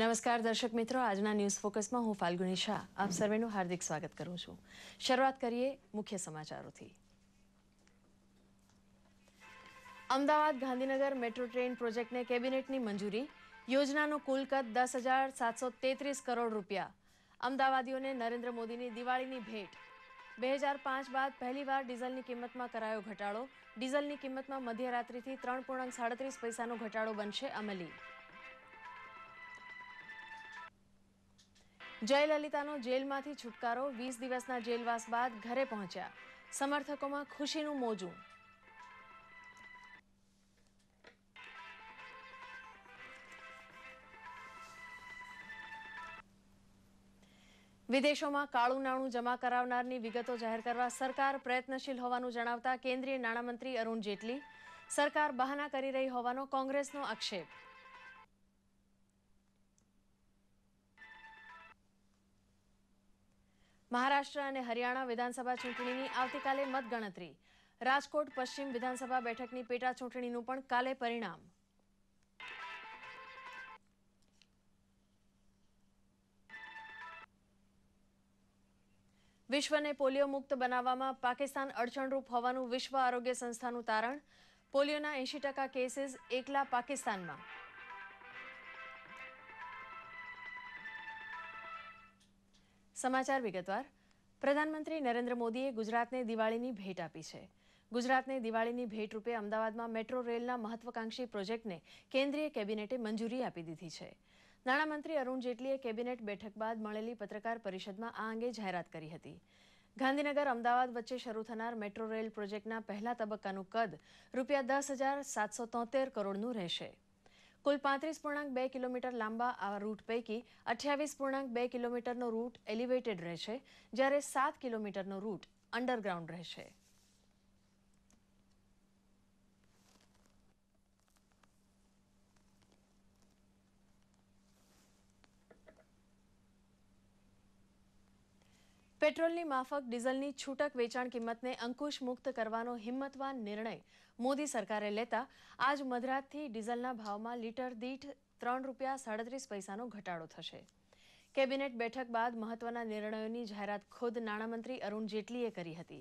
નમસ્કાર દર્શક મિત્રો આજના ન્યૂઝ ફોકસમાં હું ફાલ્ગુની શાહ આપ સર્વેનું હાર્દિક સ્વાગત કરું છું શરૂઆત કરીએ મુખ્ય સમાચારોથી અમદાવાદ ગાંધીનગર મેટ્રો ટ્રેન પ્રોજેક્ટને કેબિનેટની મંજૂરી યોજનાનો કુલ કદ દસ હજાર સાતસો તેત્રીસ કરોડ રૂપિયા અમદાવાદીઓને નરેન્દ્ર મોદીની દિવાળીની ભેટ બે હજાર પાંચ બાદ પહેલીવાર ડીઝલની કિંમતમાં કરાયો ઘટાડો ડીઝલની કિંમતમાં મધ્યરાત્રિથી ત્રણ પૂર્ણાંક સાડત્રીસ પૈસાનો ઘટાડો બનશે અમલી જયલલિતાનો જેલમાંથી છુટકારો વીસ દિવસના જેલવાસ બાદ ઘરે પહોંચ્યા સમર્થકોમાં ખુશીનું મોજું વિદેશોમાં કાળું નાણું જમા કરાવનારની વિગતો જાહેર કરવા સરકાર પ્રયત્નશીલ હોવાનું જણાવતા કેન્દ્રીય નાણામંત્રી અરુણ જેટલી સરકાર બહાના કરી રહી હોવાનો કોંગ્રેસનો આક્ષેપ મહારાષ્ટ્ર અને હરિયાણા વિધાનસભા ચૂંટણીની આવતીકાલે મતગણતરી રાજકોટ પશ્ચિમ વિધાનસભા બેઠકની પેટા ચૂંટણીનું પણ કાલે પરિણામ વિશ્વને પોલિયો મુક્ત બનાવવામાં પાકિસ્તાન અડચણરૂપ હોવાનું વિશ્વ આરોગ્ય સંસ્થાનું તારણ પોલિયોના એંશી ટકા કેસીસ એકલા પાકિસ્તાનમાં સમાચાર વિગતવાર પ્રધાનમંત્રી નરેન્દ્ર મોદીએ ગુજરાતને દિવાળીની ભેટ આપી છે ગુજરાતને દિવાળીની ભેટ રૂપે અમદાવાદમાં મેટ્રો રેલના મહત્વકાંક્ષી પ્રોજેક્ટને કેન્દ્રીય કેબિનેટે મંજૂરી આપી દીધી છે નાણામંત્રી અરુણ જેટલીએ કેબિનેટ બેઠક બાદ મળેલી પત્રકાર પરિષદમાં આ અંગે જાહેરાત કરી હતી ગાંધીનગર અમદાવાદ વચ્ચે શરૂ થનાર મેટ્રો રેલ પ્રોજેક્ટના પહેલા તબક્કાનું કદ રૂપિયા દસ હજાર સાતસો તોતેર કરોડનું રહેશે કુલ પાંત્રીસ પૂર્ણાંક બે કિલોમીટર લાંબા આ રૂટ પૈકી અઠ્યાવીસ પૂર્ણાંક બે કિલોમીટરનો રૂટ એલિવેટેડ રહેશે જ્યારે સાત કિલોમીટરનો રૂટ અંડરગ્રાઉન્ડ રહેશે પેટ્રોલની માફક ડીઝલની છૂટક વેચાણ કિંમતને અંકુશ મુક્ત કરવાનો હિંમતવાન નિર્ણય મોદી સરકારે લેતા આજ મધરાતથી ડીઝલના ભાવમાં લીટર દીઠ ત્રણ રૂપિયા સાડત્રીસ પૈસાનો ઘટાડો થશે કેબિનેટ બેઠક બાદ મહત્વના નિર્ણયોની જાહેરાત ખુદ નાણામંત્રી અરુણ જેટલીએ કરી હતી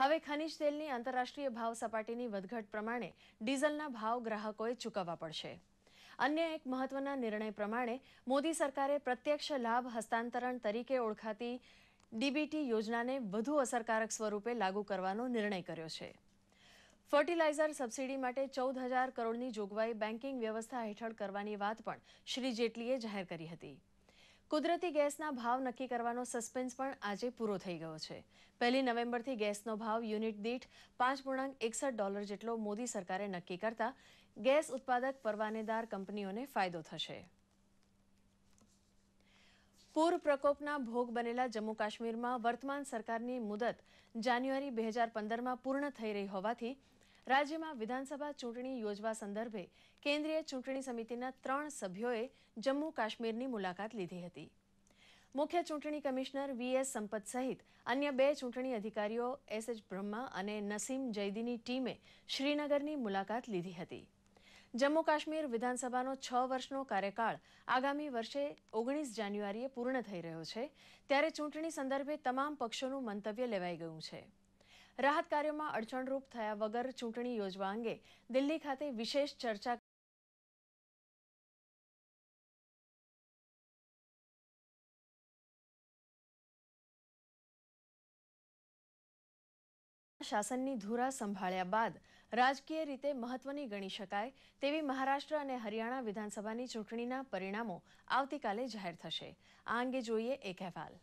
હવે ખનીજ તેલની આંતરરાષ્ટ્રીય ભાવ સપાટીની વધઘટ પ્રમાણે ડીઝલના ભાવ ગ્રાહકોએ ચૂકવવા પડશે અન્ય એક મહત્વના નિર્ણય પ્રમાણે મોદી સરકારે પ્રત્યક્ષ લાભ હસ્તાંતરણ તરીકે ઓળખાતી ડીબીટી યોજનાને વધુ અસરકારક સ્વરૂપે લાગુ કરવાનો નિર્ણય કર્યો છે ફર્ટિલાઇઝર સબસિડી માટે ચૌદ હજાર કરોડની જોગવાઈ બેન્કિંગ વ્યવસ્થા હેઠળ કરવાની વાત પણ શ્રી જેટલીએ જાહેર કરી હતી કુદરતી ગેસના ભાવ નક્કી કરવાનો સસ્પેન્સ પણ આજે પૂરો થઈ ગયો છે પહેલી નવેમ્બરથી ગેસનો ભાવ યુનિટ દીઠ પાંચ પૂર્ણાંક એકસઠ ડોલર જેટલો મોદી સરકારે નક્કી કરતા ગેસ ઉત્પાદક પરવાનેદાર કંપનીઓને ફાયદો થશે પૂર પ્રકોપના ભોગ બનેલા જમ્મુ કાશ્મીરમાં વર્તમાન સરકારની મુદત જાન્યુઆરી બે હજાર પંદરમાં પૂર્ણ થઈ રહી હોવાથી રાજ્યમાં વિધાનસભા ચૂંટણી યોજવા સંદર્ભે કેન્દ્રીય ચૂંટણી સમિતિના ત્રણ સભ્યોએ જમ્મુ કાશ્મીરની મુલાકાત લીધી હતી મુખ્ય ચૂંટણી કમિશનર વીએસ સંપત સહિત અન્ય બે ચૂંટણી અધિકારીઓ એસ એચ બ્રહ્મા અને નસીમ જૈદીની ટીમે શ્રીનગરની મુલાકાત લીધી હતી જમ્મુ કાશ્મીર વિધાનસભાનો છ વર્ષનો કાર્યકાળ આગામી વર્ષે ઓગણીસ જાન્યુઆરીએ પૂર્ણ થઈ રહ્યો છે ત્યારે ચૂંટણી સંદર્ભે તમામ પક્ષોનું મંતવ્ય લેવાઈ ગયું છે રાહત કાર્યોમાં અડચણરૂપ થયા વગર ચૂંટણી યોજવા અંગે દિલ્હી ખાતે વિશેષ ચર્ચા શાસનની ધુરા સંભાળ્યા બાદ રાજકીય રીતે મહત્વની ગણી શકાય તેવી મહારાષ્ટ્ર અને હરિયાણા વિધાનસભાની ચૂંટણીના પરિણામો આવતીકાલે જાહેર થશે આ અંગે જોઈએ એક અહેવાલ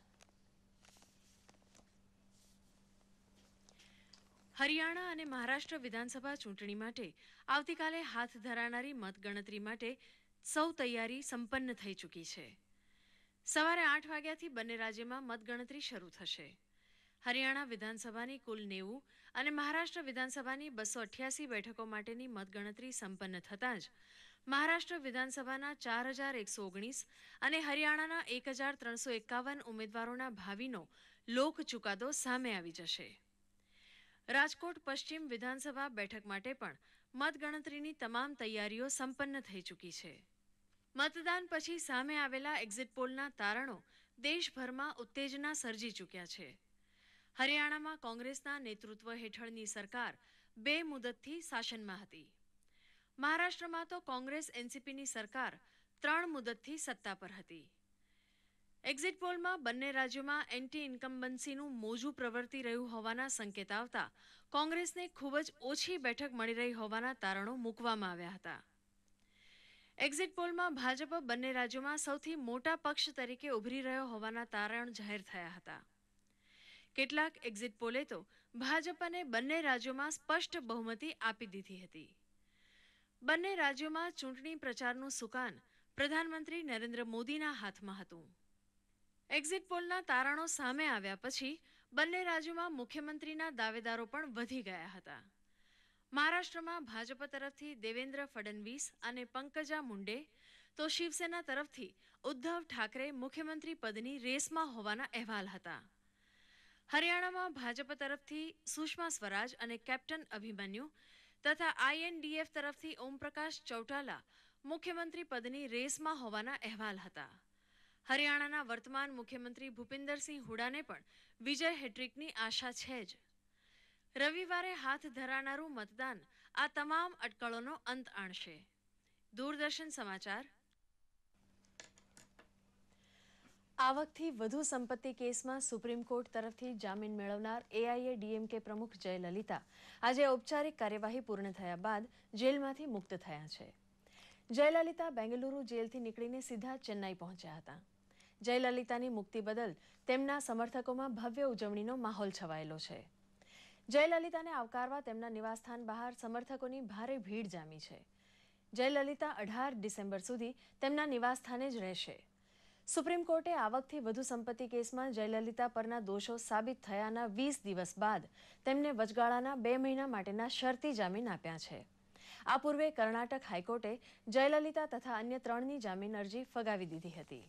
હરિયાણા અને મહારાષ્ટ્ર વિધાનસભા ચૂંટણી માટે આવતીકાલે હાથ ધરાનારી મતગણતરી માટે સૌ તૈયારી સંપન્ન થઈ ચૂકી છે સવારે આઠ વાગ્યાથી બંને રાજ્યમાં મતગણતરી શરૂ થશે હરિયાણા વિધાનસભાની કુલ નેવું અને મહારાષ્ટ્ર વિધાનસભાની બસો અઠ્યાસી બેઠકો માટેની મતગણતરી સંપન્ન થતાં જ મહારાષ્ટ્ર વિધાનસભાના ચાર હજાર એકસો ઓગણીસ અને હરિયાણાના એક હજાર ત્રણસો એકાવન ઉમેદવારોના ભાવિનો લોક ચુકાદો સામે આવી જશે રાજકોટ પશ્ચિમ વિધાનસભા બેઠક માટે પણ મતગણતરીની તમામ તૈયારીઓ સંપન્ન થઈ ચૂકી છે મતદાન પછી સામે આવેલા એક્ઝિટ પોલના તારણો દેશભરમાં ઉત્તેજના સર્જી ચૂક્યા છે હરિયાણામાં કોંગ્રેસના નેતૃત્વ હેઠળની સરકાર બે મુદતથી શાસનમાં હતી મહારાષ્ટ્રમાં તો કોંગ્રેસ એનસીપીની સરકાર ત્રણ મુદતથી સત્તા પર હતી એક્ઝિટ પોલમાં બંને રાજ્યોમાં એન્ટી ઇન્કમ્બન્સીનું મોજું પ્રવર્તી રહ્યું હોવાના સંકેત આવતા કોંગ્રેસને ખૂબ જ ઓછી બેઠક મળી રહી હોવાના તારણો મૂકવામાં આવ્યા હતા એક્ઝિટ પોલમાં ભાજપ બંને રાજ્યોમાં સૌથી મોટા પક્ષ તરીકે ઉભરી રહ્યો હોવાના તારણ જાહેર થયા હતા કેટલાક એક્ઝિટ પોલે તો ભાજપને બંને રાજ્યોમાં સ્પષ્ટ બહુમતી આપી દીધી હતી બંને રાજ્યોમાં ચૂંટણી પ્રચારનું સુકાન પ્રધાનમંત્રી નરેન્દ્ર મોદીના હાથમાં હતું એક્ઝિટ પોલના તારણો સામે આવ્યા પછી બંને રાજ્યોમાં મુખ્યમંત્રીના દાવેદારો પણ વધી ગયા હતા મહારાષ્ટ્રમાં ભાજપ તરફથી દેવેન્દ્ર ફડણવીસ અને પંકજા મુંડે તો શિવસેના તરફથી ઉદ્ધવ ઠાકરે મુખ્યમંત્રી પદની રેસમાં હોવાના અહેવાલ હતા હરિયાણામાં ભાજપ તરફથી સુષ્મા સ્વરાજ અને કેપ્ટન અભિમન્યુ તથા આઈએનડીએફ તરફથી ઓમપ્રકાશ ચૌટાલા મુખ્યમંત્રી પદની રેસમાં હોવાના અહેવાલ હતા હરિયાણાના વર્તમાન મુખ્યમંત્રી ભૂપિન્દરસિંહ હુડાને પણ વિજય હેટ્રિકની આશા છે જ રવિવારે હાથ ધરાનારું મતદાન આ તમામ અટકળોનો અંત આણશે દૂરદર્શન સમાચાર આવકથી વધુ સંપત્તિ કેસમાં સુપ્રીમ કોર્ટ તરફથી જામીન મેળવનાર એઆઈએ ડીએમકે પ્રમુખ જયલલિતા આજે ઔપચારિક કાર્યવાહી પૂર્ણ થયા બાદ જેલમાંથી મુક્ત થયા છે જયલલિતા બેંગલુરુ જેલથી નીકળીને સીધા ચેન્નાઈ પહોંચ્યા હતા જયલલિતાની મુક્તિ બદલ તેમના સમર્થકોમાં ભવ્ય ઉજવણીનો માહોલ છવાયેલો છે જયલલિતાને આવકારવા તેમના નિવાસસ્થાન બહાર સમર્થકોની ભારે ભીડ જામી છે જયલલિતા અઢાર ડિસેમ્બર સુધી તેમના નિવાસસ્થાને જ રહેશે સુપ્રીમ કોર્ટે આવકથી વધુ સંપત્તિ કેસમાં જયલલિતા પરના દોષો સાબિત થયાના વીસ દિવસ બાદ તેમને વચગાળાના બે મહિના માટેના શરતી જામીન આપ્યા છે આ પૂર્વે કર્ણાટક હાઈકોર્ટે જયલલિતા તથા અન્ય ત્રણની જામીન અરજી ફગાવી દીધી હતી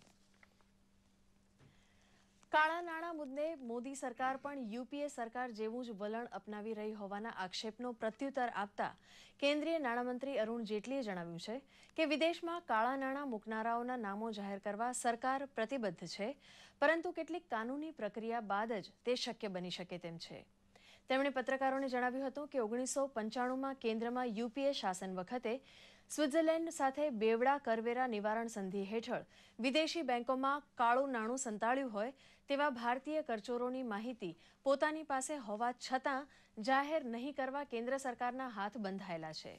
કાળા નાણાં મુદ્દે મોદી સરકાર પણ યુપીએ સરકાર જેવું જ વલણ અપનાવી રહી હોવાના આક્ષેપનો પ્રત્યુત્તર આપતા કેન્દ્રીય નાણામંત્રી અરુણ જેટલીએ જણાવ્યું છે કે વિદેશમાં કાળા નાણાં મૂકનારાઓના નામો જાહેર કરવા સરકાર પ્રતિબદ્ધ છે પરંતુ કેટલીક કાનૂની પ્રક્રિયા બાદ જ તે શક્ય બની શકે તેમ છે તેમણે પત્રકારોને જણાવ્યું હતું કે ઓગણીસો પંચાણુંમાં કેન્દ્રમાં યુપીએ શાસન વખતે સ્વિટ્ઝરલેન્ડ સાથે બેવડા કરવેરા નિવારણ સંધિ હેઠળ વિદેશી બેંકોમાં કાળું નાણું સંતાળ્યું હોય તેવા ભારતીય કરચોરોની માહિતી પોતાની પાસે હોવા છતાં જાહેર નહીં કરવા કેન્દ્ર સરકારના હાથ બંધાયેલા છે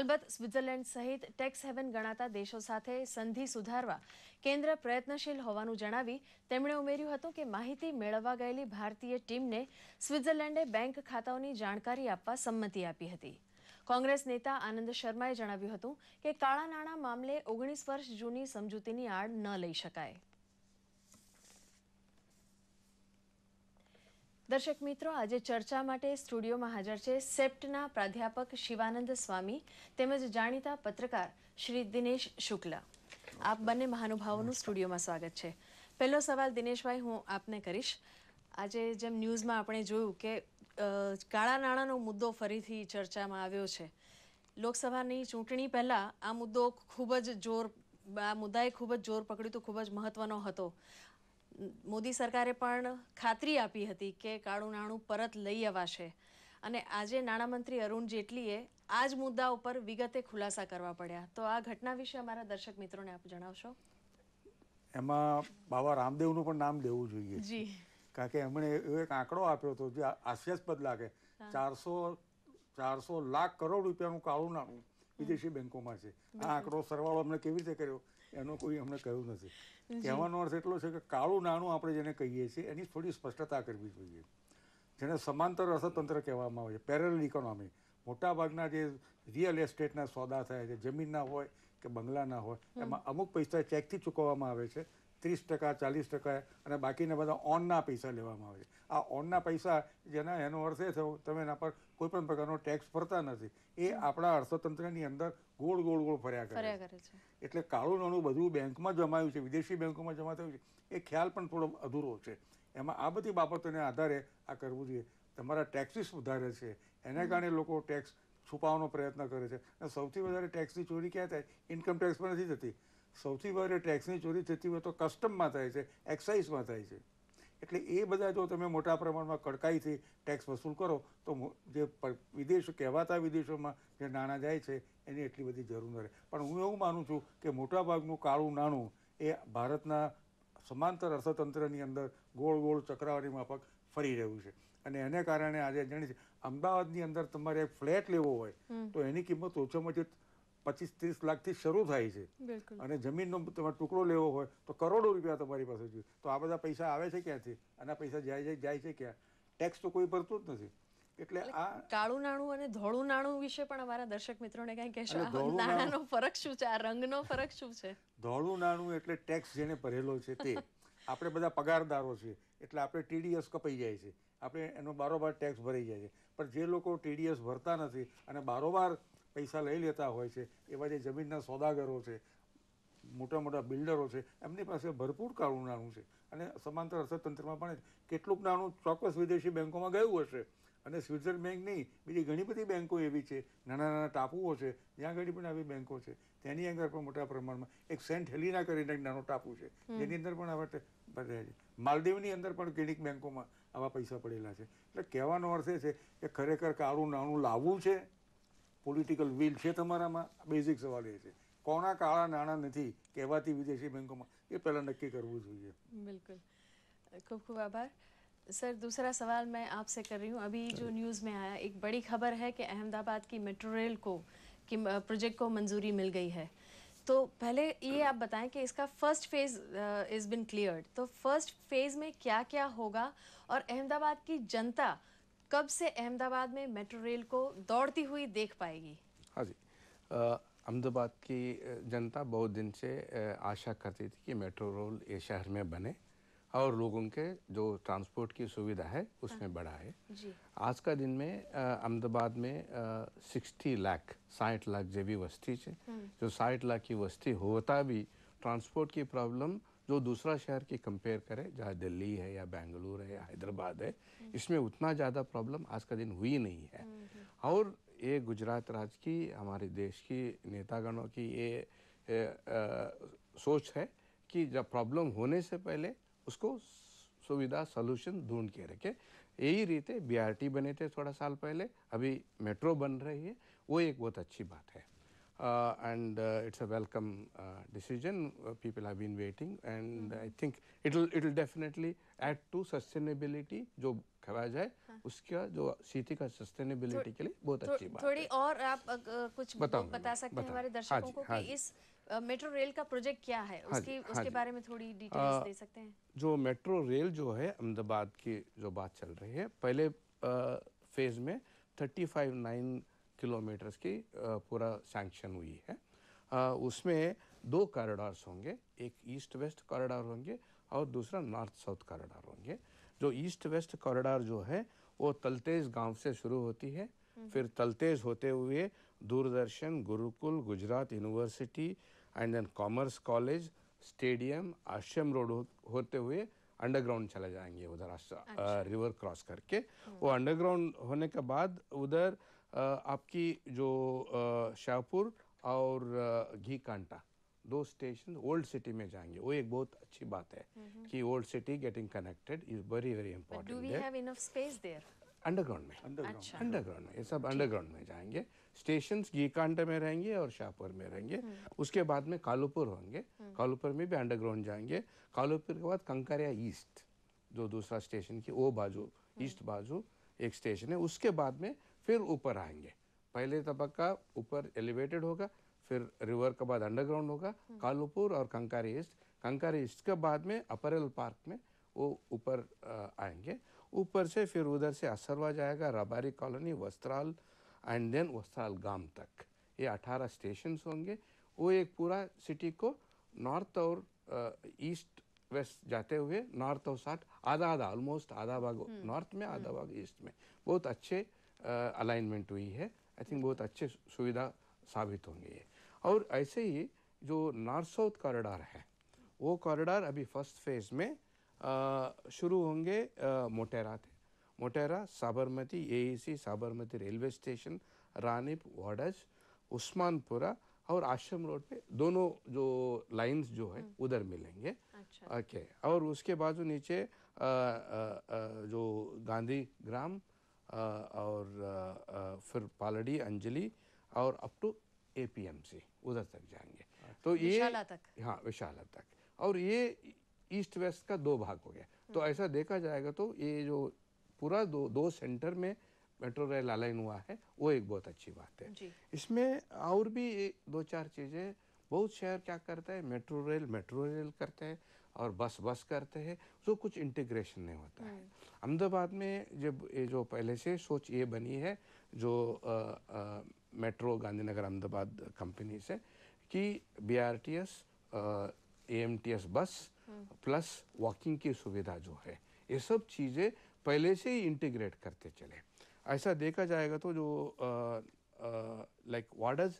અલબત્ત સ્વિટ્ઝરલેન્ડ સહિત ટેક્સ હેવન ગણાતા દેશો સાથે સંધિ સુધારવા કેન્દ્ર પ્રયત્નશીલ હોવાનું જણાવી તેમણે ઉમેર્યું હતું કે માહિતી મેળવવા ગયેલી ભારતીય ટીમને સ્વિટ્ઝરલેન્ડે બેંક ખાતાઓની જાણકારી આપવા સંમતિ આપી હતી કોંગ્રેસ નેતા આનંદ શર્માએ જણાવ્યું હતું કે કાળા નાણાં મામલે ઓગણીસ વર્ષ જૂની સમજૂતીની આડ ન લઈ શકાય દર્શક મિત્રો આજે ચર્ચા માટે સ્ટુડિયોમાં હાજર છે સેપ્ટના પ્રાધ્યાપક શિવાનંદ સ્વામી તેમજ જાણીતા પત્રકાર શ્રી દિનેશ શુક્લા આપ બંને મહાનુભાવોનું સ્ટુડિયોમાં સ્વાગત છે પહેલો સવાલ દિનેશભાઈ હું આપને કરીશ આજે જેમ ન્યૂઝમાં આપણે જોયું કે કાળા નાણાંનો મુદ્દો ફરીથી ચર્ચામાં આવ્યો છે લોકસભાની ચૂંટણી પહેલાં આ મુદ્દો ખૂબ જ જોર આ મુદ્દાએ ખૂબ જ જોર પકડ્યું હતું ખૂબ જ મહત્વનો હતો મોદી સરકારે પણ ખાતરી આપી હતી કે કાળું નાણું પરત લઈ અવાશે અને આજે નાણામંત્રી અરુણ જેટલીએ આ જ મુદ્દા ઉપર વિગતે ખુલાસા કરવા પડ્યા તો આ ઘટના વિશે અમારા દર્શક મિત્રોને આપ જણાવશો એમાં બાબા રામદેવનું પણ નામ લેવું જોઈએ જી કારણ કે એમણે એક આંકડો આપ્યો હતો જે હાસ્યાસ્પદ લાગે ચારસો ચારસો લાખ કરોડ રૂપિયાનું કાળું નાણું વિદેશી બેંકોમાં છે આ આંકડો સરવાળો અમને કેવી રીતે કર્યો એનો કોઈ અમને કહ્યું નથી કહેવાનો અર્થ એટલો છે કે કાળું નાણું આપણે જેને કહીએ છીએ એની થોડી સ્પષ્ટતા કરવી જોઈએ જેને સમાંતર અર્થતંત્ર કહેવામાં આવે છે પેરેલ ઇકોનોમી મોટાભાગના જે રિયલ એસ્ટેટના સોદા થયા છે જમીનના હોય કે બંગલાના હોય એમાં અમુક પૈસા ચેકથી ચૂકવવામાં આવે છે ત્રીસ ટકા ચાલીસ ટકા અને બાકીના બધા ઓનના પૈસા લેવામાં આવે છે આ ઓનના પૈસા જેના એનો અર્થ એ થયો તમે એના પર કોઈ પણ પ્રકારનો ટેક્સ ભરતા નથી એ આપણા અર્થતંત્રની અંદર ગોળ ગોળ ગોળ ફર્યા કરે છે એટલે કાળું નાણું બધું બેંકમાં જમાયું છે વિદેશી બેંકોમાં જમા થયું છે એ ખ્યાલ પણ થોડો અધૂરો છે એમાં આ બધી બાબતોને આધારે આ કરવું જોઈએ તમારા ટેક્સીસ વધારે છે એને કારણે લોકો ટેક્સ છુપાવવાનો પ્રયત્ન કરે છે અને સૌથી વધારે ટેક્સની ચોરી ક્યાં થાય ઇન્કમ ટેક્સ પર નથી થતી સૌથી વધારે ટેક્સની ચોરી થતી હોય તો કસ્ટમમાં થાય છે એક્સાઇઝમાં થાય છે એટલે એ બધા જો તમે મોટા પ્રમાણમાં કડકાઈથી ટેક્સ વસૂલ કરો તો જે વિદેશ કહેવાતા વિદેશોમાં જે નાણાં જાય છે એની એટલી બધી જરૂર ન રહે પણ હું એવું માનું છું કે મોટાભાગનું કાળું નાણું એ ભારતના સમાંતર અર્થતંત્રની અંદર ગોળ ગોળ ચક્રાવાળી માફક ફરી રહ્યું છે અને એને કારણે આજે જાણી છે અમદાવાદની અંદર તમારે એક ફ્લેટ લેવો હોય તો એની કિંમત ઓછામાં ઓછી પચીસ ત્રીસ લાખથી શરૂ થાય છે અને જમીનનો તમારે ટુકડો લેવો હોય તો કરોડો રૂપિયા તમારી પાસે જોઈએ તો આ બધા પૈસા આવે છે ક્યાંથી આના પૈસા જાય જાય જાય છે ક્યાં ટેક્સ તો કોઈ ભરતું જ નથી એટલે આ કાળું નાણું અને ધોળું નાણું વિશે પણ અમારા દર્શક મિત્રોને કંઈ કહેશો નાણાનો ફરક શું છે આ રંગનો ફરક શું છે ધોળું નાણું એટલે ટેક્સ જેને ભરેલો છે તે આપણે બધા પગારદારો છે એટલે આપણે ટીડીએસ કપાઈ જાય છે આપણે એનો બારોબાર ટેક્સ ભરાઈ જાય છે પણ જે લોકો ટીડીએસ ભરતા નથી અને બારોબાર પૈસા લઈ લેતા હોય છે એવા જે જમીનના સોદાગરો છે મોટા મોટા બિલ્ડરો છે એમની પાસે ભરપૂર કાળું નાણું છે અને સમાંતર અર્થતંત્રમાં પણ કેટલુંક નાણું ચોક્કસ વિદેશી બેન્કોમાં ગયું હશે અને સ્વિટઝરલેન્ડ બેંક નહીં બીજી ઘણી બધી બેન્કો એવી છે નાના નાના ટાપુઓ છે જ્યાં ઘણી પણ આવી બેન્કો છે તેની અંદર પણ મોટા પ્રમાણમાં એક સેન્ટ હેલીના કરીને એક નાનો ટાપુ છે જેની અંદર પણ આવા છે માલદીવની અંદર પણ કેટલીક બેંકોમાં આવા પૈસા પડેલા છે એટલે કહેવાનો અર્થ એ છે કે ખરેખર કાળું નાણું લાવવું છે પોલિટિકલ વિલ છે તમારામાં બેઝિક સવાલ એ છે કોના કાળા નાણાં નથી કહેવાતી વિદેશી બેન્કોમાં એ પહેલાં નક્કી કરવું જોઈએ બિલકુલ ખૂબ ખૂબ આભાર सर दूसरा सवाल मैं आपसे कर रही हूँ अभी जो न्यूज़ में आया एक बड़ी खबर है कि अहमदाबाद की मेट्रो रेल को कि प्रोजेक्ट को मंजूरी मिल गई है तो पहले ये आप बताएं कि इसका first phase is been clear तो फर्स्ट फेज़ में क्या क्या होगा और अहमदाबाद की जनता कब से अहमदाबाद में मेट्रो रेल को दौड़ती हुई देख पाएगी हाँ जी अहमदाबाद की जनता बहुत दिन से आशा करती थी कि मेट्रो रेल ये शहर में बने और लोगों के जो ट्रांसपोर्ट की सुविधा है उसमें हाँ, बढ़ाए आज का दिन में अहमदाबाद में सिक्सटी लाख साठ लाख जो भी बस्ती है हम्म। जो साठ लाख की बस्ती होता भी ट्रांसपोर्ट की प्रॉब्लम जो दूसरा शहर की कंपेयर करें जहाँ दिल्ली है या बेंगलुरु है या हैदराबाद है हम्म। इसमें उतना ज़्यादा प्रॉब्लम आज का दिन हुई नहीं है हम्म, हम्म। और ये गुजरात राज्य की हमारे देश की नेतागणों की ये, आ, सोच है कि जब प्रॉब्लम होने से पहले उसको सुविधा सोल्यूशन ढूंढ के रखे यही रीते बीआरटी बने थे थोड़ा साल पहले अभी मेट्रो बन रही है वो एक बहुत अच्छी बात है uh, and uh, it's a welcome uh, decision. uh, people have been waiting and mm -hmm. I think it'll it'll definitely add to sustainability jo खवाज है uska jo city ka sustainability ke liye bahut achhi baat thodi aur aap kuch bata sakte hain hamare darshakon ko ki is metro rail का project क्या है हाँ उसकी हाँ उसके बारे में थोड़ी डिटेल्स दे सकते हैं जो मेट्रो रेल जो है अहमदाबाद की जो बात चल रही है पहले आ, फेज में थर्टी फाइव नाइन किलोमीटर्स की पूरा सैंक्शन हुई है उसमें दो कॉरिडॉर्स होंगे एक ईस्ट वेस्ट कॉरिडोर होंगे और दूसरा नॉर्थ साउथ कॉरिडोर होंगे जो ईस्ट वेस्ट कॉरिडॉर जो है वो तलतेज गांव से शुरू होती है हम्म। फिर तलतेज होते हुए Doordarshan Gurukul Gujarat university and then commerce college stadium Ashram road हो, होते हुए अंडरग्राउंड चले जाएंगे उधर रिवर क्रॉस अच्छा। करके हम्म। वो अंडरग्राउंड होने के बाद उधर आपकी जो शाहपुर और घी कांटा दो स्टेशन ओल्ड सिटी में जाएंगे वो एक बहुत अच्छी बात है कि old city getting connected is very very important underground में अंडरग्राउंड में ये सब अंडरग्राउंड में जाएंगे स्टेशन घी कांटा में रहेंगे और शाहपुर में रहेंगे हम्म। उसके बाद में कालूपुर होंगे हम्म। कालूपुर में भी अंडरग्राउंड जाएंगे कालूपुर के बाद कंकरिया ईस्ट जो दूसरा स्टेशन की वो बाजू ईस्ट हम्म। बाजू एक स्टेशन है उसके बाद में फिर ऊपर आएंगे पहले तबका ऊपर एलिवेटेड होगा फिर रिवर के बाद अंडरग्राउंड होगा हम्म। कालूपुर और कंकारी ईस्ट कंकारी ईस्ट के बाद में अपरेल पार्क में वो ऊपर आएंगे ऊपर से फिर उधर से असरवा जाएगा Rabari colony Vastral and then Vastral गांव तक ये 18 स्टेशन होंगे वो एक पूरा सिटी को नॉर्थ और ईस्ट वेस्ट जाते हुए नॉर्थ और साठ आधा आधा ऑलमोस्ट आधा भाग नॉर्थ में आधा हम्म। भाग ईस्ट में बहुत अच्छे अलाइनमेंट हुई है आई थिंक बहुत अच्छे सुविधा साबित होंगे ये और ऐसे ही जो नॉर्थ साउथ कॉरिडोर है वो कॉरिडोर अभी फर्स्ट फेज में शुरू होंगे मोटेरा थे Motera Sabarmati A e Sabarmati railway station Ranip Vadaj Usmanpura और आश्रम रोड पे दोनों जो लाइंस जो है हम्म। उधर मिलेंगे अच्छा ओके okay. और उसके बाद जो नीचे आ, आ, आ, जो गांधी ग्राम और फिर पालड़ी अंजलि और up to A P M C उधर तक जाएंगे तो अच्छा, ये तक हाँ विशाला तक और ये ईस्ट वेस्ट का दो भाग हो गया तो हम्म। ऐसा देखा जाएगा तो ये जो पूरा दो दो सेंटर में मेट्रो रेल अलाइन हुआ है वो एक बहुत अच्छी बात है इसमें और भी दो चार चीज़ें बहुत शहर क्या करता है मेट्रो रेल मेट्रो रेल करते हैं और बस बस करते हैं तो कुछ इंटीग्रेशन नहीं होता है अहमदाबाद में जब ये जो पहले से सोच ये बनी है जो आ, आ, मेट्रो गांधीनगर अहमदाबाद कंपनी से कि B R T S A M T S bus plus walking की सुविधा जो है ये सब चीज़ें पहले से ही इंटीग्रेट करते चले ऐसा देखा जाएगा तो जो लाइक वाडज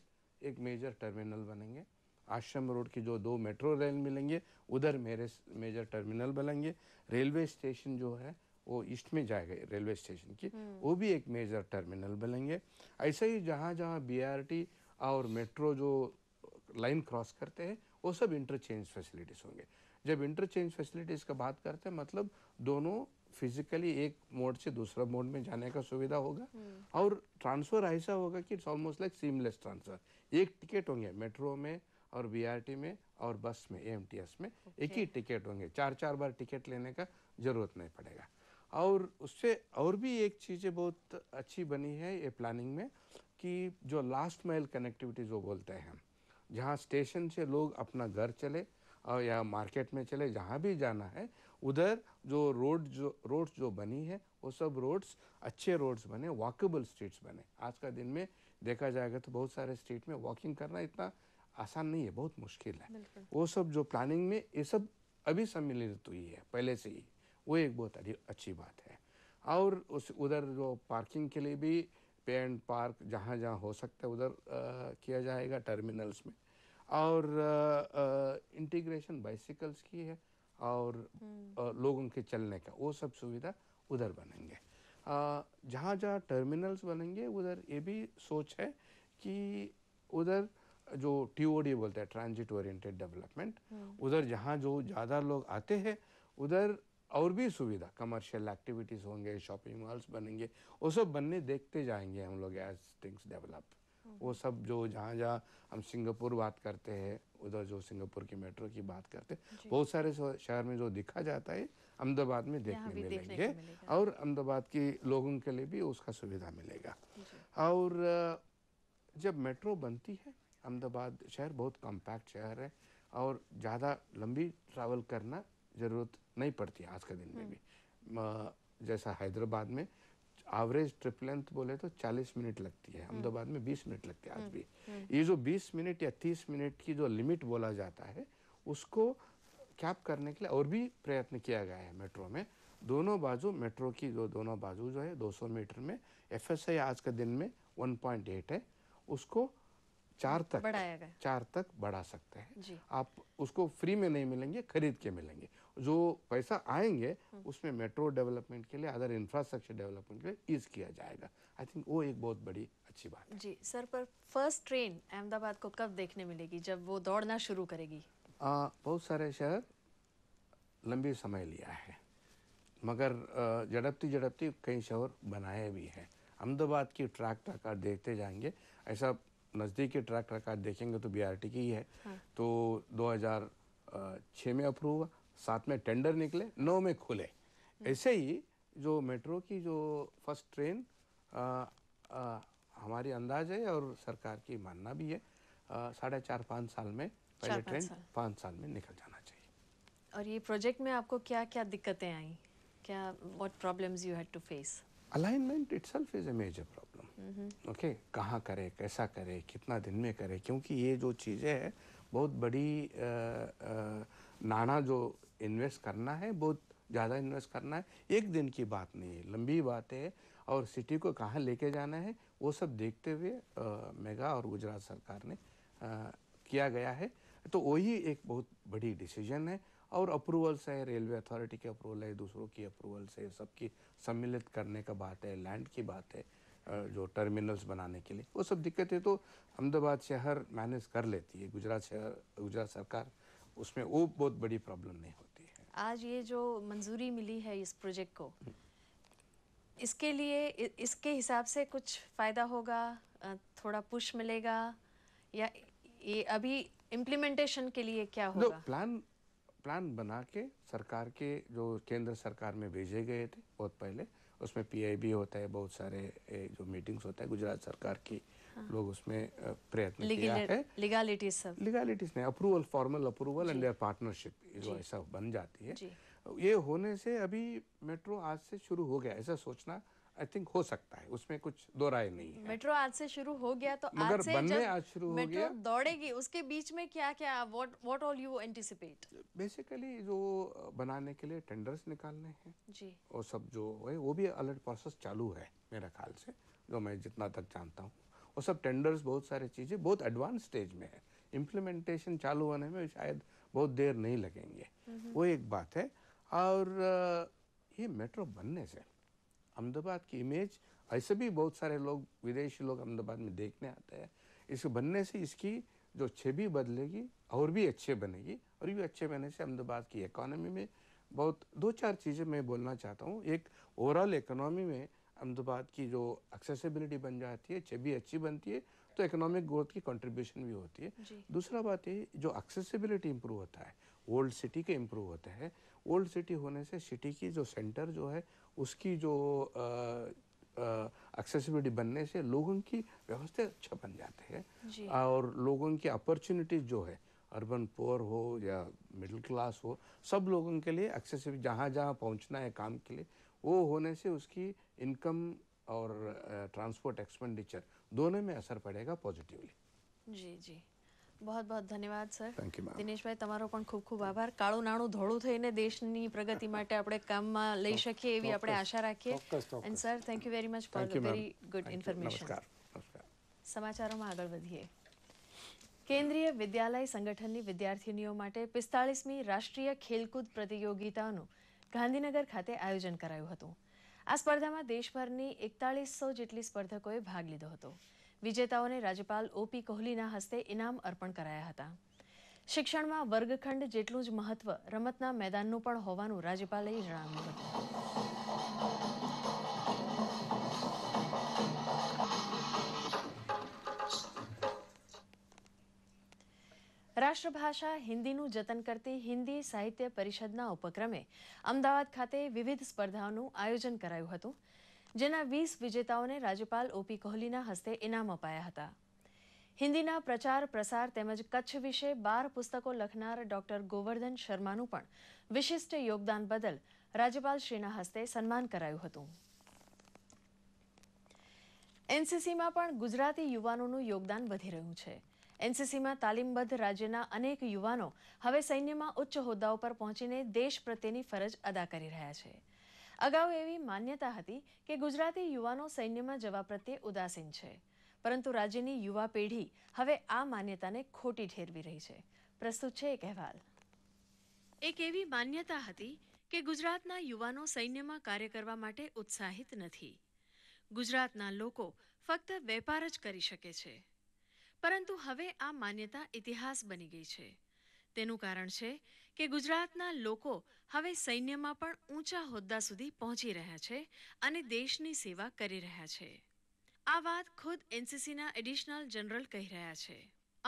एक मेजर टर्मिनल बनेंगे आश्रम रोड की जो दो मेट्रो रेल मिलेंगे उधर मेरे मेजर टर्मिनल बनेंगे रेलवे स्टेशन जो है वो ईस्ट में जाएगा रेलवे स्टेशन की हम्म। वो भी एक मेजर टर्मिनल बनेंगे ऐसे ही जहाँ जहाँ बी और मेट्रो जो लाइन क्रॉस करते हैं वो सब इंटरचेंज फैसिलिटीज़ होंगे जब इंटरचेंज फैसिलिटीज़ का बात करते हैं मतलब दोनों फिजिकली एक मोड से दूसरा मोड में जाने का सुविधा होगा हम्म। और ट्रांसफ़र ऐसा होगा कि it's almost like seamless transfer एक टिकट होंगे मेट्रो में और बीआरटी में और बस में एस में okay. एक ही टिकट होंगे चार चार बार टिकट लेने का ज़रूरत नहीं पड़ेगा और उससे और भी एक चीज़ें बहुत अच्छी बनी है ये प्लानिंग में कि जो लास्ट माइल कनेक्टिविटी जो बोलते हैं जहाँ स्टेशन से लोग अपना घर चले और या मार्केट में चले जहाँ भी जाना है उधर जो रोड जो रोड्स जो बनी है वो सब रोड्स अच्छे रोड्स बने वॉकेबल स्ट्रीट्स बने आज का दिन में देखा जाएगा तो बहुत सारे स्ट्रीट में वॉकिंग करना इतना आसान नहीं है बहुत मुश्किल है वो सब जो प्लानिंग में ये सब अभी सम्मिलित हुई तो है पहले से ही वो एक बहुत अच्छी बात है और उस उधर जो पार्किंग के लिए भी पे एंड पार्क जहाँ जहाँ हो सकता है उधर किया जाएगा टर्मिनल्स में और इंटीग्रेशन बाइसिकल्स की है और आ, हम्म। लोगों के चलने का वो सब सुविधा उधर बनेंगे जहाँ जहाँ टर्मिनल्स बनेंगे उधर ये भी सोच है कि उधर जो टी बोलते हैं ट्रांजिट ओरिएंटेड डेवलपमेंट उधर जहाँ जो ज़्यादा लोग आते हैं उधर और भी सुविधा कमर्शियल एक्टिविटीज़ होंगे शॉपिंग मॉल्स बनेंगे वो सब बनने देखते जाएंगे हम लोग एज थिंग्स डेवलप वो सब जो जहाँ जहाँ हम सिंगापुर बात करते हैं उधर जो सिंगापुर की मेट्रो की बात करते हैं बहुत सारे शहर में जो दिखा जाता है अहमदाबाद में देखने मिलेंगे और अहमदाबाद के लोगों के लिए भी उसका सुविधा मिलेगा और जब मेट्रो बनती है अहमदाबाद शहर बहुत कॉम्पैक्ट शहर है और ज़्यादा लंबी ट्रैवल करना ज़रूरत नहीं पड़ती आज के दिन में भी हम्म। जैसा हैदराबाद में एवरेज ट्रिप लेंथ बोले तो 40 मिनट लगती है हम्म। अहमदाबाद में 20 मिनट लगते हैं आज हम्म, भी ये जो 20 मिनट या 30 मिनट की जो लिमिट बोला जाता है उसको कैप करने के लिए और भी प्रयत्न किया गया है मेट्रो में दोनों बाजू मेट्रो की जो दोनों बाजू जो है 200 मीटर में एफ आज के दिन में 1.8 है उसको चार तक बढ़ाया गया चार तक बढ़ा सकते हैं आप उसको फ्री में नहीं मिलेंगे खरीद के मिलेंगे जो पैसा आएंगे हम्म। उसमें मेट्रो डेवलपमेंट के लिए अदर इंफ्रास्ट्रक्चर डेवलपमेंट के लिए यूज किया जाएगा आई थिंक वो एक बहुत बड़ी अच्छी बात जी सर पर फर्स्ट ट्रेन अहमदाबाद को कब देखने मिलेगी जब वो दौड़ना शुरू करेगी आ, बहुत सारे शहर लंबे समय लिया है मगर जड़पती जड़पती कई शहर बनाए भी हैं अहमदाबाद की ट्रैक तक आप देखते जाएंगे ऐसा नज़दीकी ट्रैक रिकॉर्ड देखेंगे तो बीआरटी की ही है हाँ। तो 2006 में अप्रूव हुआ सात में टेंडर निकले नौ में खुले हम्म। ऐसे ही जो मेट्रो की जो फर्स्ट ट्रेन आ, आ, हमारी अंदाज है और सरकार की मानना भी है साढ़े चार पाँच साल में पहले ट्रेन पाँच साल में निकल जाना चाहिए और ये प्रोजेक्ट में आपको क्या क्या दिक्कतें आई क्या what problems you had to face alignment itself is a major problem okay कहाँ करें कैसा करें कितना दिन में करें क्योंकि ये जो चीज़ें है बहुत बड़ी आ, आ, नाना जो इन्वेस्ट करना है बहुत ज़्यादा इन्वेस्ट करना है एक दिन की बात नहीं है लंबी बात है और सिटी को कहाँ लेके जाना है वो सब देखते हुए मेगा और गुजरात सरकार ने आ, किया गया है तो वही एक बहुत बड़ी डिसीजन है और अप्रूवल्स है रेलवे अथॉरिटी के अप्रूवल है दूसरों की अप्रूवल्स है सबकी सम्मिलित करने का बात है लैंड की बात है जो टर्मिनल्स बनाने के लिए वो सब दिक्कतें तो अहमदाबाद शहर मैनेज कर लेती है गुजरात शहर गुजरात सरकार उसमें वो बहुत बड़ी प्रॉब्लम नहीं होती है आज ये जो मंजूरी मिली है इस प्रोजेक्ट को इसके लिए इसके हिसाब से कुछ फ़ायदा होगा थोड़ा पुश मिलेगा या ये अभी इम्प्लीमेंटेशन के लिए क्या होगा प्लान प्लान बना के सरकार के जो केंद्र सरकार में भेजे गए थे बहुत पहले उसमें पीआईबी होता है बहुत सारे जो मीटिंग्स होता है गुजरात सरकार की हाँ। लोग उसमें प्रयत्न किया है लीगालिटीज सब approval formal approval and partnership जो ऐसा बन जाती है ये होने से अभी मेट्रो आज से शुरू हो गया ऐसा सोचना आई थिंक हो सकता है उसमें कुछ दो राय नहीं है मेट्रो आज से शुरू हो गया तो मगर आज से बनने आज शुरू हो गया दौड़ेगी उसके बीच में क्या क्या what what all you anticipate basically जो बनाने के लिए टेंडर्स निकालने हैं जी और सब जो है वो भी अलर्ट प्रोसेस चालू है मेरे ख्याल से जो मैं जितना तक जानता हूँ वो सब टेंडर्स बहुत सारी चीज़ें बहुत एडवांस स्टेज में है इम्प्लीमेंटेशन चालू होने में शायद बहुत देर नहीं लगेंगे हम्म। वो एक बात है और ये मेट्रो बनने से अहमदाबाद की इमेज ऐसे भी बहुत सारे लोग विदेशी लोग अहमदाबाद में देखने आते हैं इसको बनने से इसकी जो छवि बदलेगी और भी अच्छे बनेगी और ये अच्छे बनने से अहमदाबाद की इकोनॉमी में बहुत दो चार चीज़ें मैं बोलना चाहता हूँ एक ओवरऑल इकोनॉमी में अहमदाबाद की जो एक्सेसिबिलिटी बन जाती है छवि अच्छी बनती है तो इकोनॉमिक ग्रोथ की कंट्रीब्यूशन भी होती है दूसरा बात ये जो एक्सेसिबिलिटी इम्प्रूव होता है ओल्ड सिटी के इम्प्रूव होता है ओल्ड सिटी होने से सिटी की जो सेंटर जो है उसकी जो एक्सेसिबिलिटी बनने से लोगों की व्यवस्था अच्छा बन जाते हैं और लोगों की अपॉर्चुनिटीज जो है अर्बन पुअर हो या मिडिल क्लास हो सब लोगों के लिए एक्सेसिबल जहाँ जहाँ पहुँचना है काम के लिए वो होने से उसकी इनकम और ट्रांसपोर्ट एक्सपेंडिचर दोनों में असर पड़ेगा पॉजिटिवली जी जी बहुत बहुत धन्यवाद સર દિનેશભાઈ તમારો પણ ખૂબ ખૂબ આભાર કાળું નાણું ધોળું થઈને દેશની પ્રગતિ માટે આપણે કામમાં લઈ શકીએ એવી આપણે આશા રાખીએ and sir thank you very much for very good information સમાચારોમાં આગળ વધીએ કેન્દ્રીય વિદ્યાલય સંગઠનની વિદ્યાર્થીનીઓ માટે પિસ્તાળીસમી રાષ્ટ્રીય ખેલકૂદ પ્રતિયોગિતાનું ગાંધીનગર ખાતે આયોજન કરાયું હતું આ સ્પર્ધામાં દેશભરની એકતાળીસો જેટલી સ્પર્ધકોએ ભાગ લીધો હતો વિજેતાઓને રાજ્યપાલ ઓપી કોહલીના હસ્તે ઇનામ અર્પણ કરાયા હતા શિક્ષણમાં વર્ગખંડ જેટલું જ મહત્વ રમતના મેદાનનું પણ હોવાનું રાજ્યપાલે જણાવ્યું હતું રાષ્ટ્રભાષા હિન્દીનું જતન કરતી હિન્દી સાહિત્ય પરિષદના ઉપક્રમે અમદાવાદ ખાતે વિવિધ સ્પર્ધાઓનું આયોજન કરાયું હતું જેના વીસ વિજેતાઓને રાજ્યપાલ ઓપી કોહલીના હસ્તે ઇનામ અપાયા હતા હિન્દીના પ્રચાર પ્રસાર તેમજ કચ્છ વિશે બાર પુસ્તકો લખનાર ડોક્ટર ગોવર્ધન શર્માનું પણ વિશિષ્ટ યોગદાન બદલ રાજ્યપાલશ્રીના હસ્તે સન્માન કરાયું હતું એનસીસીમાં પણ ગુજરાતી યુવાનોનું યોગદાન વધી રહ્યું છે એનસીસીમાં તાલીમબદ્ધ રાજ્યના અનેક યુવાનો હવે સૈન્યમાં ઉચ્ચ હોદ્દાઓ પર પહોંચીને દેશ પ્રત્યેની ફરજ અદા કરી રહ્યા છે અગાઉ એવી માન્યતા હતી કે ગુજરાતી યુવાનો સૈન્યમાં જવા પ્રત્યે ઉદાસીન છે પરંતુ રાજ્યની યુવા પેઢી હવે આ માન્યતાને ખોટી ઠેરવી રહી છે પ્રસ્તુત છે એક અહેવાલ એક એવી માન્યતા હતી કે ગુજરાતના યુવાનો સૈન્યમાં કાર્ય કરવા માટે ઉત્સાહિત નથી ગુજરાતના લોકો ફક્ત વેપાર જ કરી શકે છે પરંતુ હવે આ માન્યતા ઇતિહાસ બની ગઈ છે તેનું કારણ છે કે ગુજરાતના લોકો હવે સૈન્યમાં પણ ઊંચા હોદ્દા સુધી પહોંચી રહ્યા છે અને દેશની સેવા કરી રહ્યા છે આ વાત ખુદ એનસીસીના એડિશનલ જનરલ કહી રહ્યા છે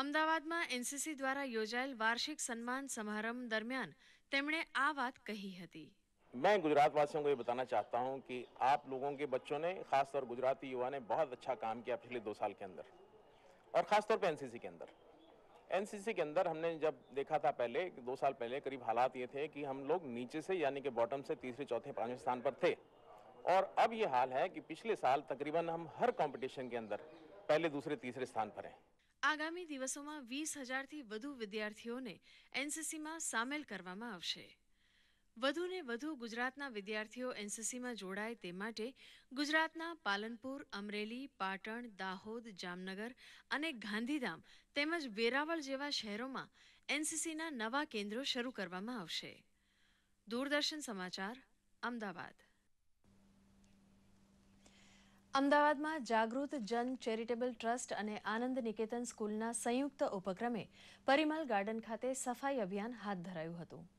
અમદાવાદમાં એનસીસી દ્વારા યોજાયેલ વાર્ષિક સન્માન સમારંભ દરમિયાન તેમણે આ વાત કહી હતી મેં ગુજરાતવાસીઓ वासियों को ये बताना चाहता हूँ कि आप लोगों के ગુજરાતી યુવાને બહુ અચ્છા કામ ने बहुत દો સાલ કે અંદર दो साल के अंदर और ख़ासतौर पर एनसीसी के अंदर हमने जब देखा था पहले दो साल पहले करीब हालात ये थे कि हम लोग नीचे से यानी कि बॉटम से तीसरे चौथे पांचवें स्थान पर थे और अब ये हाल है कि पिछले साल तकरीबन हम हर कंपटीशन के अंदर पहले दूसरे तीसरे स्थान पर हैं दिवसों में વીસ હજારથી વધુ વિદ્યાર્થીઓને એનસીસીમાં સામેલ કરવામાં આવશે વધુને વધુ ગુજરાતના વિદ્યાર્થીઓ એનસીસીમાં જોડાય તે માટે ગુજરાતના પાલનપુર અમરેલી પાટણ દાહોદ જામનગર અને ગાંધીધામ તેમજ વેરાવળ જેવા શહેરોમાં એનસીસીના નવા કેન્દ્રો શરૂ કરવામાં આવશે દૂરદર્શન સમાચાર અમદાવાદ અમદાવાદમાં જાગૃત જન ચેરિટેબલ ટ્રસ્ટ અને આનંદ નિકેતન સ્કૂલના સંયુક્ત ઉપક્રમે પરિમલ ગાર્ડન ખાતે સફાઈ અભિયાન હાથ ધરાયું હતું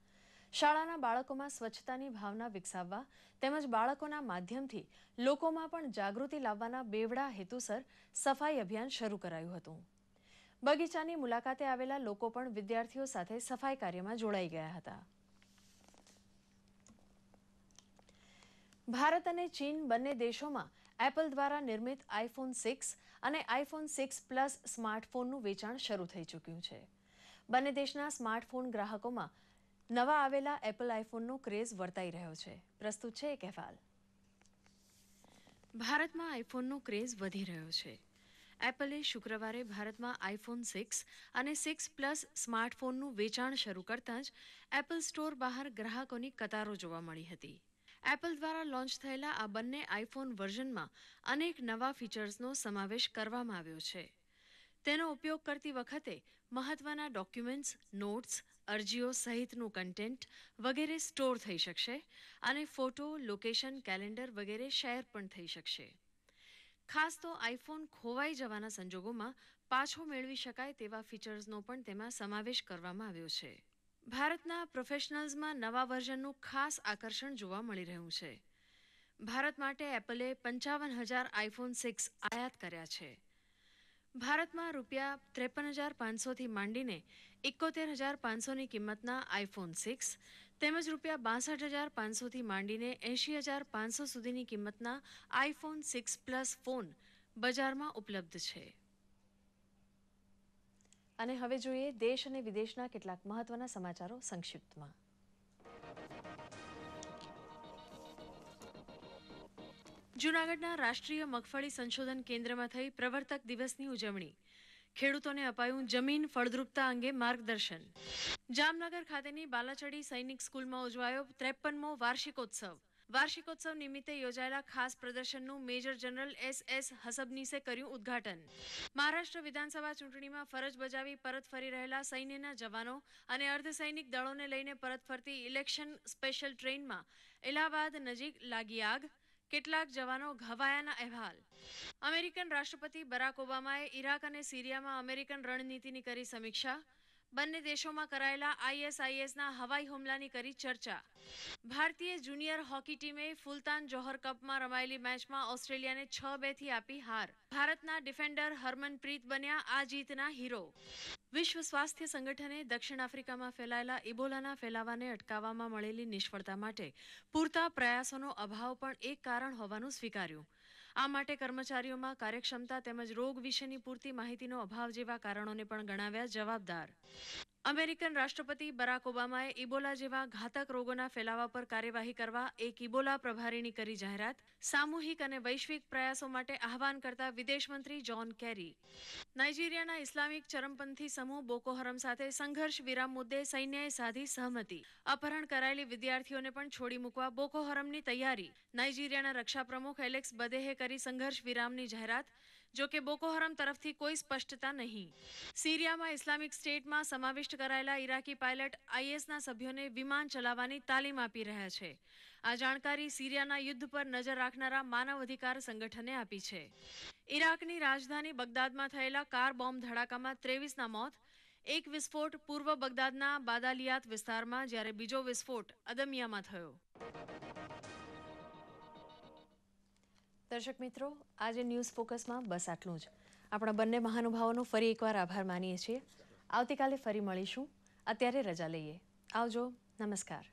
શાળાના બાળકોમાં સ્વચ્છતાની ભાવના વિકસાવવા તેમજ બાળકોના માધ્યમથી લોકોમાં પણ જાગૃતિ લાવવાના બેવડા હેતુસર સફાઈ અભિયાન શરૂ કરાયું હતું બગીચાની મુલાકાતે આવેલા લોકો પણ વિદ્યાર્થીઓ સાથે સફાઈ કાર્યમાં જોડાઈ ગયા હતા ભારત અને ચીન બંને દેશોમાં એપલ દ્વારા નિર્મિત આઈફોન સિક્સ અને આઈફોન સિક્સ પ્લસ સ્માર્ટફોનનું વેચાણ શરૂ થઈ ચૂક્યું છે બંને દેશના સ્માર્ટફોન ગ્રાહકોમાં નવા આવેલા એપલ આઈફોનનો ક્રેઝ વર્તાઈ રહ્યો છે પ્રસ્તુત છે એક અહેવાલ ભારતમાં આઈફોનનો ક્રેઝ વધી રહ્યો છે એપલે શુક્રવારે ભારતમાં આઈફોન સિક્સ અને સિક્સ પ્લસ સ્માર્ટફોનનું વેચાણ શરૂ કરતાં જ એપલ સ્ટોર બહાર ગ્રાહકોની કતારો જોવા મળી હતી એપલ દ્વારા લોન્ચ થયેલા આ બંને આઈફોન વર્ઝનમાં અનેક નવા ફીચર્સનો સમાવેશ કરવામાં આવ્યો છે તેનો ઉપયોગ કરતી વખતે મહત્વના ડોક્યુમેન્ટ્સ નોટ્સ અરજીઓ સહિતનું કન્ટેન્ટ વગેરે સ્ટોર થઈ શકશે અને ફોટો લોકેશન કેલેન્ડર વગેરે શેર પણ થઈ શકશે ખાસ તો આઈફોન ખોવાઈ જવાના સંજોગોમાં પાછો મેળવી શકાય તેવા ફીચર્સનો પણ તેમાં સમાવેશ કરવામાં આવ્યો છે ભારતના પ્રોફેશનલ્સમાં નવા વર્ઝનનું ખાસ આકર્ષણ જોવા મળી રહ્યું છે ભારત માટે એપલે પંચાવન હજાર આઈફોન સિક્સ આયાત કર્યા છે ભારતમાં રૂપિયા ત્રેપન હજાર પાંચસોથી માંડીને એકોતેર હજાર પાંચસોની કિંમતના આઈફોન સિક્સ તેમજ રૂપિયા બાસઠ હજાર પાંચસોથી માંડીને એંશી હજાર પાંચસો સુધીની કિંમતના આઈફોન સિક્સ પ્લસ ફોન બજારમાં ઉપલબ્ધ છે અને હવે જોઈએ દેશ અને વિદેશના કેટલાક મહત્વના સમાચારો સંક્ષિપ્તમાં જૂનાગઢના રાષ્ટ્રીય મગફળી સંશોધન કેન્દ્રમાં થઈ પ્રવર્તક દિવસની ઉજવણી ખેડૂતોને અપાયું જમીન ફળદ્રુપતા અંગે માર્ગદર્શન જામનગર ખાતેની બાલાચડી સૈનિક સ્કૂલમાં ઉજવાયો ત્રેપનમો વાર્ષિકોત્સવ વાર્ષિકોત્સવ નિમિત્તે યોજાયેલા ખાસ પ્રદર્શનનું મેજર જનરલ એસ એસ હસબનીસે કર્યું ઉદ્ઘાટન મહારાષ્ટ્ર વિધાનસભા ચૂંટણીમાં ફરજ બજાવી પરત ફરી રહેલા સૈન્યના જવાનો અને અર્ધસૈનિક દળોને લઈને પરત ફરતી ઇલેક્શન સ્પેશિયલ ટ્રેનમાં ઇલાહાબાદ નજીક લાગી આગ કેટલાક જવાનો ઘવાયાના અહેવાલ અમેરિકન રાષ્ટ્રપતિ બરાક ઓબામાએ ઈરાક અને સિરિયામાં અમેરિકન રણનીતિની કરી સમીક્ષા બંને દેશોમાં કરાયેલા આઈએસઆઈએસના હવાઈ હુમલાની કરી ચર્ચા ભારતીય જુનિયર હોકી ટીમે ફુલતાન જોહર કપમાં રમાયેલી મેચમાં ઓસ્ટ્રેલિયાને છ બેથી આપી હાર ભારતના ડિફેન્ડર હરમનપ્રીત બન્યા આ જીતના હીરો વિશ્વ સ્વાસ્થ્ય સંગઠને દક્ષિણ આફ્રિકામાં ફેલાયેલા ઇબોલાના ફેલાવાને અટકાવવામાં મળેલી નિષ્ફળતા માટે પૂરતા પ્રયાસોનો અભાવ પણ એક કારણ હોવાનું સ્વીકાર્યું આ માટે કર્મચારીઓમાં કાર્યક્ષમતા તેમજ રોગ વિશેની પૂરતી માહિતીનો અભાવ જેવા કારણોને પણ ગણાવ્યા જવાબદાર અમેરિકન રાષ્ટ્રપતિ બરાક ઓબામાએ ઇબોલા જેવા ઘાતક રોગોના ફેલાવા પર કાર્યવાહી કરવા એક ઇબોલા પ્રભારીની કરી જાહેરાત સામૂહિક અને વૈશ્વિક પ્રયાસો માટે આહવાન કરતા વિદેશમંત્રી જોન કેરી નાઇજીરિયાના ઇસ્લામિક ચરમપંથી સમૂહ બોકોહરમ સાથે સંઘર્ષ વિરામ મુદ્દે સૈન્યએ સાધી સહમતી અપહરણ કરાયેલી વિદ્યાર્થીઓને પણ છોડી મૂકવા બોકોહરમની તૈયારી નાઇજીરિયાના રક્ષા પ્રમુખ એલેક્સ બદેહે કરી સંઘર્ષ વિરામની જાહેરાત જોકે કે બોકો હરામ તરફથી કોઈ સ્પષ્ટતા નહીં સિરિયામાં ઇસ્લામિક સ્ટેટમાં સમાવિષ્ટ કરાયેલા ઇરાકી પાયલટ આઈએસના સભ્યોને વિમાન ચલાવવાની તાલીમ આપી રહ્યા છે આ જાણકારી સિરિયાના યુદ્ધ પર નજર રાખનારા માનવ અધિકાર સંગઠને આપી છે ઇરાકની રાજધાની બગદાદમાં થયેલા કાર બોમ્બ ધડાકામાં ત્રેવીસના મોત એક વિસ્ફોટ પૂર્વ બગદાદના બાદાલિયાત વિસ્તારમાં જ્યારે બીજો વિસ્ફોટ અદમિયામાં થયો દર્શક મિત્રો આજે ન્યૂઝ ફોકસમાં બસ આટલું જ આપણા બંને મહાનુભાવોનો ફરી એકવાર આભાર માનીએ છીએ આવતીકાલે ફરી મળીશું અત્યારે રજા લઈએ આવજો નમસ્કાર